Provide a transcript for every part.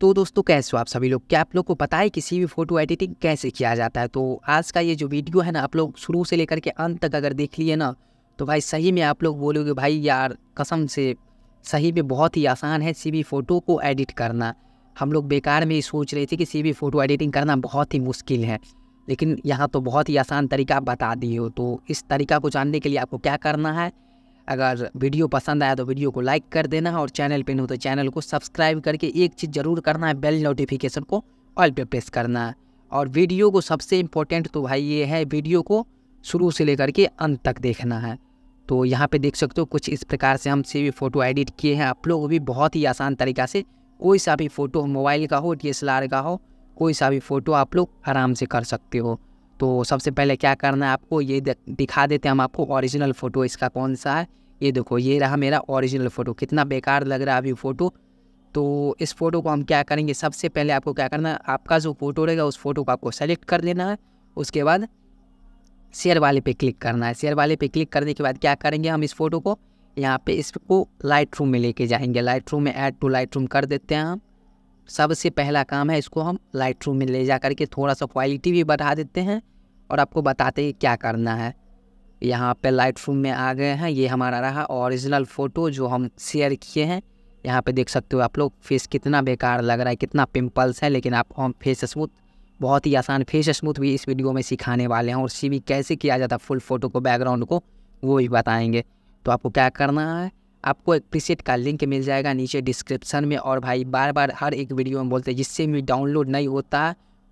तो दोस्तों कैसे हो आप सभी लोग क्या आप लोग को पता है किसी भी फोटो एडिटिंग कैसे किया जाता है तो आज का ये जो वीडियो है ना आप लोग शुरू से लेकर के अंत तक अगर देख लिए ना तो भाई सही में आप लोग बोलोगे भाई यार कसम से सही में बहुत ही आसान है सी फ़ोटो को एडिट करना हम लोग बेकार में ही सोच रहे थे कि सी फ़ोटो एडिटिंग करना बहुत ही मुश्किल है लेकिन यहाँ तो बहुत ही आसान तरीका बता दिए हो तो इस तरीका को जानने के लिए आपको क्या करना है अगर वीडियो पसंद आया तो वीडियो को लाइक कर देना और चैनल पर नहीं हो तो चैनल को सब्सक्राइब करके एक चीज़ ज़रूर करना है बेल नोटिफिकेशन को ऑल पे प्रेस करना है और वीडियो को सबसे इम्पोर्टेंट तो भाई ये है वीडियो को शुरू से लेकर के अंत तक देखना है तो यहाँ पे देख सकते हो कुछ इस प्रकार से हम से भी फ़ोटो एडिट किए हैं आप लोग भी बहुत ही आसान तरीका से कोई सा भी फ़ोटो मोबाइल का हो डी का हो कोई सा भी फ़ोटो आप लोग आराम से कर सकते हो तो सबसे पहले क्या करना है आपको ये दिखा देते हैं हम आपको ओरिजिनल फ़ोटो इसका कौन सा है ये देखो ये रहा मेरा ओरिजिनल फ़ोटो कितना बेकार लग रहा है अभी फ़ोटो तो इस फ़ोटो को हम क्या करेंगे सबसे पहले आपको क्या करना है आपका जो फ़ोटो रहेगा उस फ़ोटो को आपको सेलेक्ट कर लेना है उसके बाद शेयर वाले पे क्लिक करना है शेयर वाले पे क्लिक करने के बाद क्या करेंगे हम इस फ़ोटो को यहाँ पे इसको लाइट रूम में लेके जाएंगे लाइट रूम में ऐड टू लाइट रूम कर देते हैं हम सबसे पहला काम है इसको हम लाइट रूम में ले जा करके थोड़ा सा क्वालिटी भी बढ़ा देते हैं और आपको बताते हैं क्या करना है यहाँ पे लाइट रूम में आ गए हैं ये हमारा रहा ओरिजिनल फ़ोटो जो हम शेयर किए हैं यहाँ पे देख सकते हो आप लोग फेस कितना बेकार लग रहा है कितना पिंपल्स है लेकिन आप हम फेस स्मूथ बहुत ही आसान फेस स्मूथ भी इस वीडियो में सिखाने वाले हैं और सी भी कैसे किया जाता है फुल फ़ोटो को बैकग्राउंड को वो भी बताएँगे तो आपको क्या करना है आपको एक प्रीसेट का लिंक मिल जाएगा नीचे डिस्क्रिप्शन में और भाई बार बार हर एक वीडियो में बोलते हैं जिससे भी डाउनलोड नहीं होता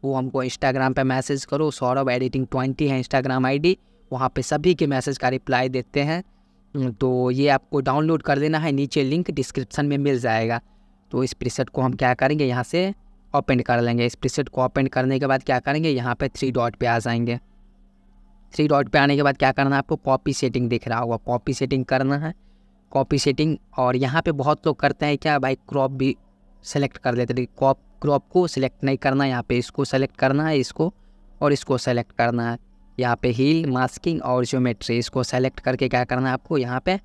वो हमको इंस्टाग्राम पे मैसेज करो सौरभ एडिटिंग ट्वेंटी है इंस्टाग्राम आईडी वहाँ पे सभी के मैसेज का रिप्लाई देते हैं हम्म, तो ये आपको डाउनलोड कर देना है नीचे लिंक डिस्क्रिप्शन में मिल जाएगा तो इस प्रीसेट को हम क्या करेंगे यहाँ से ओपन कर लेंगे इस प्रीसेट को ओपन करने के बाद क्या करेंगे यहाँ पे थ्री डॉट पे आ जाएंगे थ्री डॉट पे आने के बाद क्या करना है आपको कॉपी सेटिंग दिख रहा होगा कॉपी सेटिंग करना है कॉपी सेटिंग और यहाँ पे बहुत लोग करते हैं क्या भाई क्रॉप भी सेलेक्ट कर लेते हैं क्रॉप क्रॉप को सिलेक्ट नहीं करना यहाँ पे इसको सेलेक्ट करना है इसको और इसको सेलेक्ट करना है यहाँ पे हील मास्किंग और ज्योमेट्री इसको सेलेक्ट करके क्या करना है आपको यहाँ पे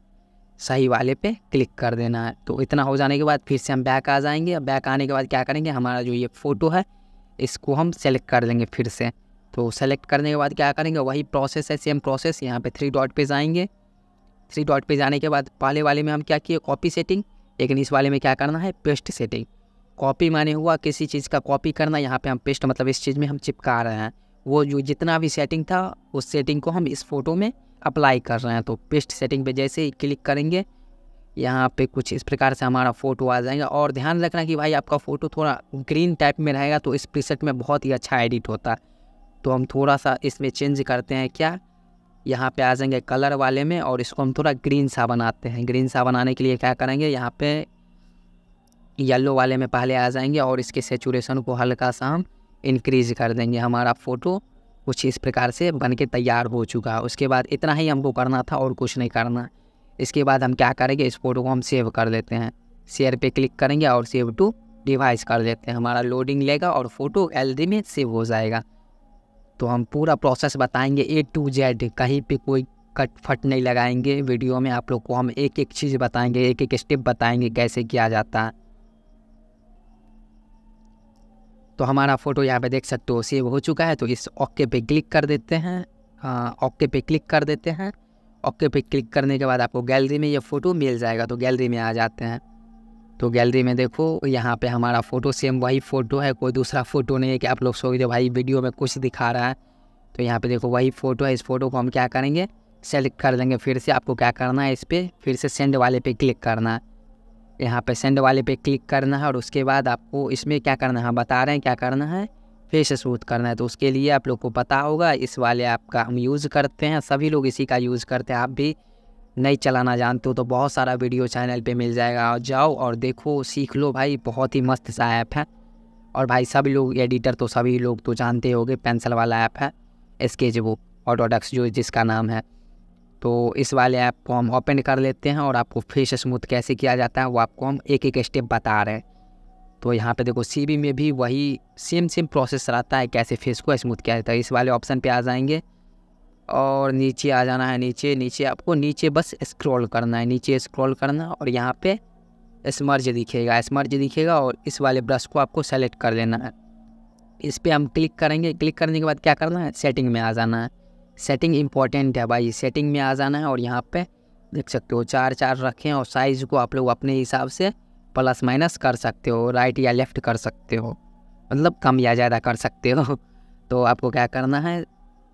सही वाले पे क्लिक कर देना है तो इतना हो जाने के बाद फिर से हम बैक आ जाएंगे बैक आने के बाद क्या करेंगे हमारा जो ये फ़ोटो है इसको हम सेलेक्ट कर लेंगे फिर से तो सेलेक्ट करने के बाद क्या करेंगे वही प्रोसेस है सेम प्रोसेस यहाँ पे थ्री डॉट पे जाएंगे थ्री डॉट पे जाने के बाद पहले वाले में हम क्या किए कॉपी सेटिंग लेकिन इस वाले में क्या करना है पेस्ट सेटिंग कॉपी माने हुआ किसी चीज़ का कॉपी करना यहाँ पे हम पेस्ट मतलब इस चीज़ में हम चिपका रहे हैं वो जो जितना भी सेटिंग था उस सेटिंग को हम इस फोटो में अप्लाई कर रहे हैं तो पेस्ट सेटिंग पे जैसे ही क्लिक करेंगे यहाँ पे कुछ इस प्रकार से हमारा फ़ोटो आ जाएगा और ध्यान रखना कि भाई आपका फ़ोटो थोड़ा ग्रीन टाइप में रहेगा तो इस प्रीसेट में बहुत ही अच्छा एडिट होता है तो हम थोड़ा सा इसमें चेंज करते हैं क्या यहाँ पे आ जाएंगे कलर वाले में और इसको हम थोड़ा ग्रीन सा बनाते हैं ग्रीन सा बनाने के लिए क्या करेंगे यहाँ पे येलो वाले में पहले आ जाएंगे और इसके सेचुरेशन को हल्का सा हम इनक्रीज कर देंगे हमारा फ़ोटो कुछ इस प्रकार से बन के तैयार हो चुका है उसके बाद इतना ही हमको करना था और कुछ नहीं करना इसके बाद हम क्या करेंगे इस फ़ोटो को हम सेव कर देते हैं शेयर पर क्लिक करेंगे और सेव टू डिवाइस कर देते हैं हमारा लोडिंग लेगा और फ़ोटो एल में सेव हो जाएगा तो हम पूरा प्रोसेस बताएंगे ए टू जेड कहीं पे कोई कट फट नहीं लगाएंगे वीडियो में आप लोग को हम एक एक चीज़ बताएंगे एक एक स्टेप बताएंगे कैसे किया जाता है तो हमारा फ़ोटो यहाँ पे देख सकते हो सेव हो चुका है तो इस ओके पे क्लिक कर देते हैं ओके हाँ, पे क्लिक कर देते हैं ओके पे क्लिक करने के बाद आपको गैलरी में ये फ़ोटो मिल जाएगा तो गैलरी में आ जाते हैं तो गैलरी में देखो यहाँ पे हमारा फ़ोटो सेम वही फ़ोटो है कोई दूसरा फ़ोटो नहीं है कि आप लोग दो भाई वीडियो में कुछ दिखा रहा है तो यहाँ पे देखो वही फ़ोटो है इस फ़ोटो को हम क्या करेंगे सेलेक्ट कर देंगे फिर से आपको क्या करना है इस पर फिर से सेंड वाले पे क्लिक करना है यहाँ पे सेंड वाले पे क्लिक करना है और उसके बाद आपको इसमें क्या करना है हम बता रहे हैं क्या करना है फेस स्मूथ करना है तो उसके लिए आप लोग को पता होगा इस वाले ऐप का हम यूज़ करते हैं सभी लोग इसी का यूज़ करते हैं आप भी नहीं चलाना जानते हो तो बहुत सारा वीडियो चैनल पे मिल जाएगा जाओ और देखो सीख लो भाई बहुत ही मस्त सा ऐप है और भाई सभी लोग एडिटर तो सभी लोग तो जानते होंगे पेंसिल वाला ऐप है स्केच बुक ऑटोडक्स जो जिसका नाम है तो इस वाले ऐप को हम ओपन कर लेते हैं और आपको फेस स्मूथ कैसे किया जाता है वो आपको हम एक एक स्टेप बता रहे हैं तो यहाँ पे देखो सी में भी वही सेम सेम प्रोसेस रहता है कैसे फेस को स्मूथ किया जाता है इस वाले ऑप्शन पे आ जाएंगे और नीचे आ जाना है नीचे नीचे आपको नीचे बस स्क्रॉल करना है नीचे स्क्रॉल करना और यहाँ पे स्मर्ज दिखेगा स्मर्ज दिखेगा और इस वाले ब्रश को आपको सेलेक्ट कर लेना है इस पर हम क्लिक करेंगे क्लिक करने के बाद क्या करना है सेटिंग में आ जाना है सेटिंग इंपॉर्टेंट है भाई सेटिंग में आ जाना है और यहाँ पर देख सकते हो चार चार रखें और साइज़ को आप लोग अपने हिसाब से प्लस माइनस कर सकते हो राइट या लेफ़्ट कर सकते हो मतलब कम या ज़्यादा कर सकते हो तो आपको क्या करना है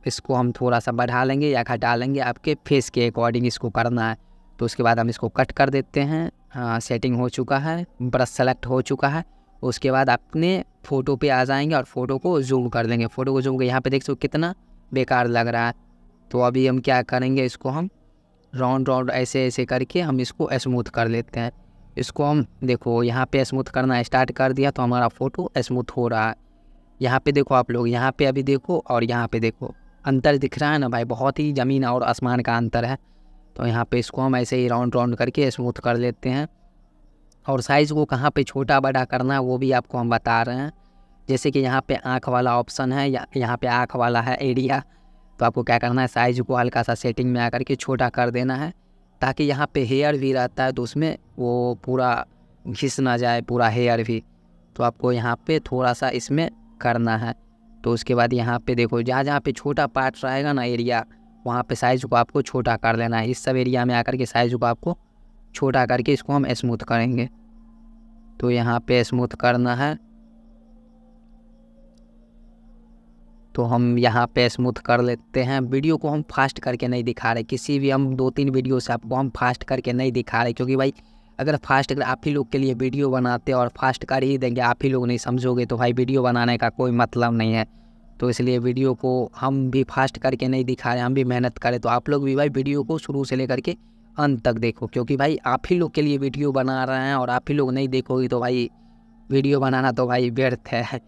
इसको हम थोड़ा सा बढ़ा लेंगे या घटा लेंगे आपके फेस के अकॉर्डिंग इसको करना है तो उसके बाद हम इसको कट कर देते हैं हाँ सेटिंग हो चुका है ब्रश सेलेक्ट हो चुका है उसके बाद अपने फ़ोटो पे आ जाएंगे और फ़ोटो को जूम कर देंगे फ़ोटो को जूम कर यहाँ पे देख सको कितना बेकार लग रहा है तो अभी हम क्या करेंगे इसको हम राउंड राउंड ऐसे ऐसे करके हम इसको स्मूथ कर लेते हैं इसको हम देखो यहाँ पे स्मूथ करना स्टार्ट कर दिया तो हमारा फ़ोटो स्मूथ हो रहा है यहाँ पर देखो आप लोग यहाँ पर अभी देखो और यहाँ पर देखो अंतर दिख रहा है ना भाई बहुत ही ज़मीन और आसमान का अंतर है तो यहाँ पे इसको हम ऐसे ही राउंड राउंड करके स्मूथ कर लेते हैं और साइज़ को कहाँ पे छोटा बड़ा करना है वो भी आपको हम बता रहे हैं जैसे कि यहाँ पे आँख वाला ऑप्शन है या यहाँ पे आँख वाला है एरिया तो आपको क्या करना है साइज़ को हल्का सा सेटिंग में आकर के छोटा कर देना है ताकि यहाँ पर हेयर भी रहता है तो उसमें वो पूरा घिस ना जाए पूरा हेयर भी तो आपको यहाँ पर थोड़ा सा इसमें करना है तो उसके बाद यहाँ पे देखो जहाँ जहाँ पे छोटा पार्ट रहेगा ना एरिया वहाँ पे साइज़ को आपको छोटा कर लेना है इस सब एरिया में आकर के साइज़ को आपको छोटा करके इसको हम स्मूथ करेंगे तो यहाँ पे स्मूथ करना है तो हम यहाँ पे स्मूथ कर लेते हैं वीडियो को हम फास्ट करके नहीं दिखा रहे किसी भी हम दो तीन वीडियो से आपको हम फास्ट करके नहीं दिखा रहे क्योंकि भाई अगर फास्ट अगर आप ही लोग के लिए वीडियो बनाते और फास्ट कर ही देंगे आप ही लोग नहीं समझोगे तो भाई वीडियो बनाने का कोई मतलब नहीं है तो इसलिए वीडियो को हम भी फास्ट करके नहीं दिखा रहे हम भी मेहनत करें तो आप लोग भी भाई वीडियो को शुरू से लेकर के अंत तक देखो क्योंकि भाई आप ही लोग के लिए वीडियो बना रहे हैं और आप ही लोग नहीं देखोगे तो भाई वीडियो बनाना तो भाई व्यर्थ है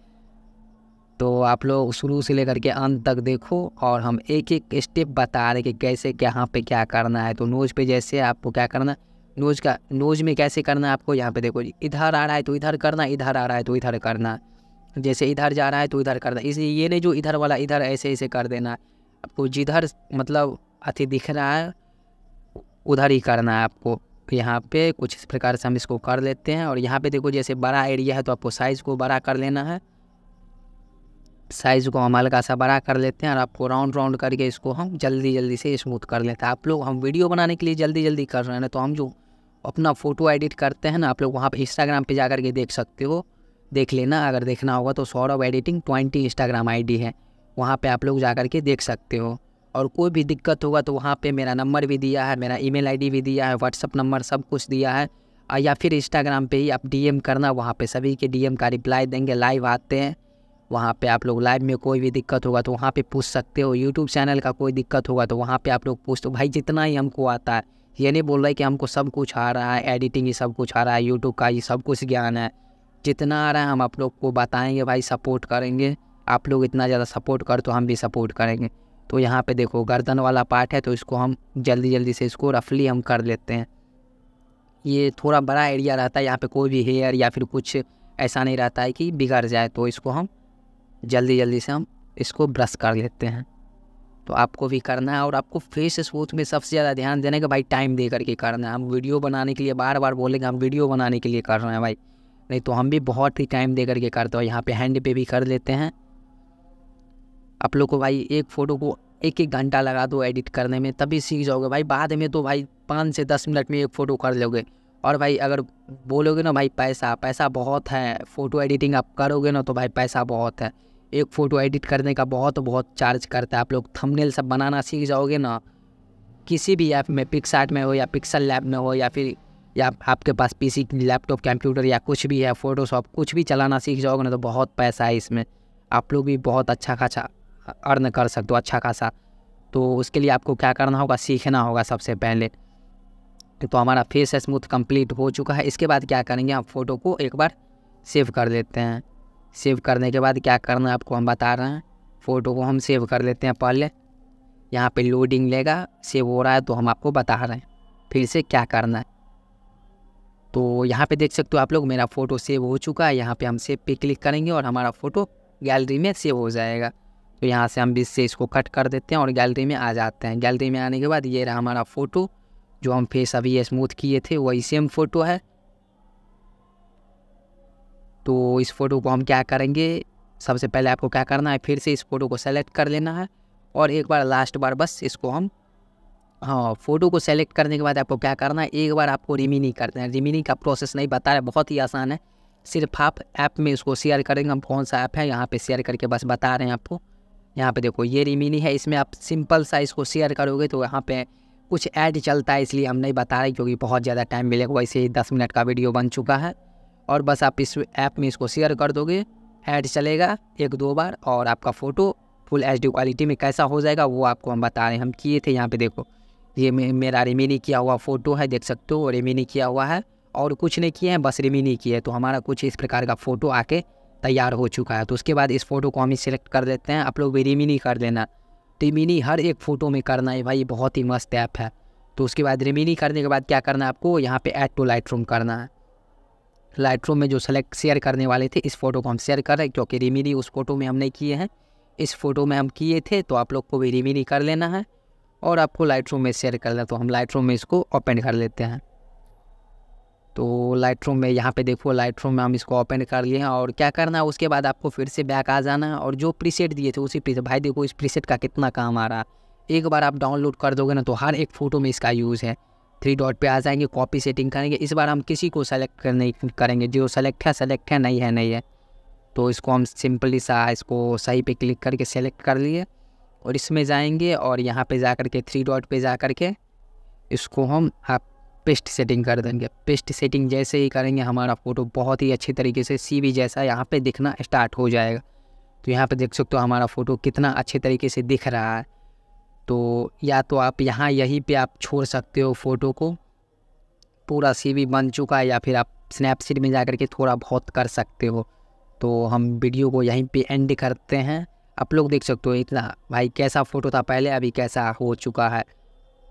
तो आप लोग शुरू से लेकर के अंत तक देखो और हम एक एक स्टेप बता रहे कि कैसे कहाँ पे क्या करना है तो नोज पे जैसे आपको क्या करना है नोज का नोज में कैसे करना है आपको यहाँ पे देखो जी इधर आ रहा है तो इधर करना इधर आ रहा है तो इधर करना जैसे इधर जा रहा है तो इधर करना इसलिए ये नहीं जो इधर वाला इधर ऐसे ऐसे कर देना आपको जिधर मतलब अति दिख रहा है उधर ही करना है आपको यहाँ पे कुछ इस प्रकार से हम इसको कर लेते हैं और यहाँ पे देखो जैसे बड़ा एरिया है तो आपको साइज़ को बड़ा कर लेना है साइज़ को हम हल्का सा बड़ा कर लेते हैं और आपको राउंड राउंड करके इसको हम जल्दी जल्दी से स्मूथ कर लेते हैं आप लोग हम वीडियो बनाने के लिए जल्दी जल्दी कर रहे हैं ना तो हम जो अपना फ़ोटो एडिट करते हैं ना आप लोग वहाँ पर इंस्टाग्राम पर जा के देख सकते हो देख लेना अगर देखना होगा तो Saurabh editing twenty Instagram ID है वहाँ पे आप लोग जा कर के देख सकते हो और कोई भी दिक्कत होगा तो वहाँ पे मेरा नंबर भी दिया है मेरा ईमेल आईडी भी दिया है व्हाट्सअप नंबर सब कुछ दिया है या फिर इंस्टाग्राम पे ही आप डीएम करना वहाँ पे सभी के डीएम का रिप्लाई देंगे लाइव आते हैं वहाँ पे आप लोग लाइव में कोई भी दिक्कत होगा तो वहाँ पे पूछ सकते हो यूट्यूब चैनल का कोई दिक्कत होगा तो वहाँ पर आप लोग पूछ तो भाई जितना ही हमको आता है ये नहीं बोल रहा है कि हमको सब कुछ आ रहा है एडिटिंग ये सब कुछ आ रहा है यूट्यूब का ये सब कुछ ज्ञान है जितना आ रहा है हम आप लोग को बताएंगे भाई सपोर्ट करेंगे आप लोग इतना ज़्यादा सपोर्ट कर तो हम भी सपोर्ट करेंगे तो यहाँ पे देखो गर्दन वाला पार्ट है तो इसको हम जल्दी जल्दी से इसको रफली हम कर लेते हैं ये थोड़ा बड़ा एरिया रहता है यहाँ पे कोई भी हेयर या फिर कुछ ऐसा नहीं रहता है कि बिगड़ जाए तो इसको हम जल्दी जल्दी से हम इसको ब्रश कर लेते हैं तो आपको भी करना है और आपको फेस स्मूथ में सबसे ज़्यादा ध्यान देना है कि भाई टाइम दे करके करना है हम वीडियो बनाने के लिए बार बार बोलेंगे हम वीडियो बनाने के लिए कर रहे हैं भाई नहीं तो हम भी बहुत ही टाइम दे करके करते हैं यहाँ पे हैंड पे भी कर लेते हैं आप लोग को भाई एक फ़ोटो को एक एक घंटा लगा दो एडिट करने में तभी सीख जाओगे भाई बाद में तो भाई पाँच से दस मिनट में एक फ़ोटो कर लोगे और भाई अगर बोलोगे ना भाई पैसा पैसा बहुत है फ़ोटो एडिटिंग आप करोगे ना तो भाई पैसा बहुत है एक फ़ोटो एडिट करने का बहुत बहुत चार्ज करता है आप लोग थंबनेल सब बनाना सीख जाओगे ना किसी भी ऐप में पिक्स में हो या पिक्सल लैब में हो या फिर या आपके पास पीसी लैपटॉप कंप्यूटर या कुछ भी है फ़ोटोशॉप कुछ भी चलाना सीख जाओगे ना तो बहुत पैसा है इसमें आप लोग भी बहुत अच्छा खासा अर्न कर सकते हो अच्छा खासा तो उसके लिए आपको क्या करना होगा सीखना होगा सबसे पहले तो हमारा फेस स्मूथ कंप्लीट हो चुका है इसके बाद क्या करेंगे आप फ़ोटो को एक बार सेव कर लेते हैं सेव करने के बाद क्या करना है आपको हम बता रहे हैं फ़ोटो को हम सेव कर लेते हैं पहले यहाँ पे लोडिंग लेगा सेव हो रहा है तो हम आपको बता रहे हैं फिर से क्या करना है तो यहाँ पे देख सकते हो आप लोग मेरा फ़ोटो सेव हो चुका है यहाँ पे हम सेव पे क्लिक करेंगे और हमारा फ़ोटो गैलरी में सेव हो जाएगा तो यहाँ से हम बीच से इसको कट कर देते हैं और गैलरी में आ जाते हैं गैलरी में आने के बाद ये रहा हमारा फ़ोटो जो हम फेस अभी स्मूथ किए थे वही सेम फ़ोटो है तो इस फ़ोटो को हम क्या करेंगे सबसे पहले आपको क्या करना है फिर से इस फ़ोटो को सेलेक्ट कर लेना है और एक बार लास्ट बार बस इसको हम हाँ फ़ोटो को सेलेक्ट करने के बाद आपको क्या करना है एक बार आपको रिमिनी करना है रिमिनी का प्रोसेस नहीं बता रहा बहुत ही आसान है सिर्फ आप ऐप में इसको शेयर करेंगे हम कौन सा ऐप है यहाँ पे शेयर करके बस बता रहे हैं आपको यहाँ पे देखो ये रिमिनी है इसमें आप सिंपल सा इसको शेयर करोगे तो यहाँ पर कुछ ऐड चलता है इसलिए हम नहीं बता रहे क्योंकि बहुत ज़्यादा टाइम मिलेगा वैसे ही दस मिनट का वीडियो बन चुका है और बस आप इस ऐप में इसको शेयर कर दोगे ऐड चलेगा एक दो बार और आपका फ़ोटो फुल एच क्वालिटी में कैसा हो जाएगा वो आपको हम बता रहे हैं हम किए थे यहाँ पे देखो ये मेरा रिमिनी किया हुआ फ़ोटो है देख सकते हो रिमिनी किया हुआ है और कुछ नहीं किए हैं बस रिमिनी किए है तो हमारा कुछ इस प्रकार का फ़ोटो आके तैयार हो चुका है तो उसके बाद इस फ़ोटो को हम ही सिलेक्ट कर देते हैं आप लोग भी रिमिनी कर देना रिमिनी तो हर एक फ़ोटो में करना है भाई बहुत ही मस्त ऐप है तो उसके बाद रिमिनी करने के बाद क्या करना है आपको यहाँ पर ऐड टू लाइट करना है लाइट्रोम में जो सेलेक्ट शेयर करने वाले थे इस फ़ोटो को हम शेयर कर रहे हैं क्योंकि रिमिनी उस फ़ोटो में हमने किए हैं इस फ़ोटो में हम किए थे तो आप लोग को भी रिमिनी कर लेना है और आपको लाइट में शेयर करना है तो हम लाइट में इसको ओपन कर लेते हैं तो लाइट में यहाँ पे देखो लाइट में हम इसको ओपन कर लिए हैं और क्या करना है उसके बाद आपको फिर से बैक आ जाना है और जो प्रीसेट दिए थे उसी प्रीसेट भाई देखो इस प्रीसेट का कितना काम आ रहा है एक बार आप डाउनलोड कर दोगे ना तो हर एक फ़ोटो में इसका यूज़ है थ्री डॉट पे आ जाएंगे कॉपी सेटिंग करेंगे इस बार हम किसी को सेलेक्ट करने करेंगे जो सेलेक्ट है सेलेक्ट है नहीं है नहीं है तो इसको हम सिंपली सा इसको सही पे क्लिक करके सेलेक्ट कर लिए और इसमें जाएंगे और यहाँ पे जा कर के थ्री डॉट पे जा कर के इसको हम आप पेस्ट सेटिंग कर देंगे पेस्ट सेटिंग जैसे ही करेंगे हमारा फ़ोटो बहुत ही अच्छे तरीके से सी जैसा यहाँ पर दिखना स्टार्ट हो जाएगा तो यहाँ पर देख सकते हो हमारा फ़ोटो कितना अच्छे तरीके से दिख रहा है तो या तो आप यहाँ यहीं पे आप छोड़ सकते हो फ़ोटो को पूरा सीवी बन चुका है या फिर आप स्नैपसीड में जा कर के थोड़ा बहुत कर सकते हो तो हम वीडियो को यहीं पे एंड करते हैं आप लोग देख सकते हो इतना भाई कैसा फ़ोटो था पहले अभी कैसा हो चुका है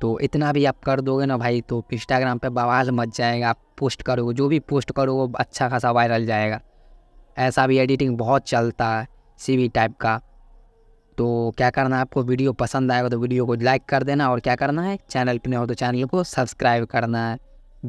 तो इतना भी आप कर दोगे ना भाई तो इंस्टाग्राम पे बवाल मच जाएगा आप पोस्ट करोगे जो भी पोस्ट करोगे वो अच्छा खासा वायरल जाएगा ऐसा भी एडिटिंग बहुत चलता है सी टाइप का तो क्या करना है आपको वीडियो पसंद आएगा तो वीडियो को लाइक कर देना और क्या करना है चैनल पर नहीं हो तो चैनल को सब्सक्राइब करना है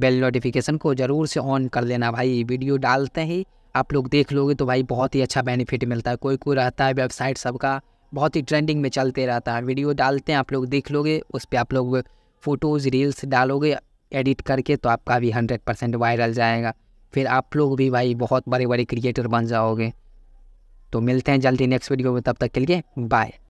बेल नोटिफिकेशन को ज़रूर से ऑन कर लेना भाई वीडियो डालते ही आप लोग देख लोगे तो भाई बहुत ही अच्छा बेनिफिट मिलता है कोई कोई रहता है वेबसाइट सबका बहुत ही ट्रेंडिंग में चलते रहता है वीडियो डालते हैं आप लोग देख लोगे उस पर आप लोग फ़ोटोज़ रील्स डालोगे एडिट करके तो आपका भी हंड्रेड परसेंट वायरल जाएगा फिर आप लोग भी भाई बहुत बड़े बड़े क्रिएटर बन जाओगे तो मिलते हैं जल्दी नेक्स्ट वीडियो में तब तक के लिए बाय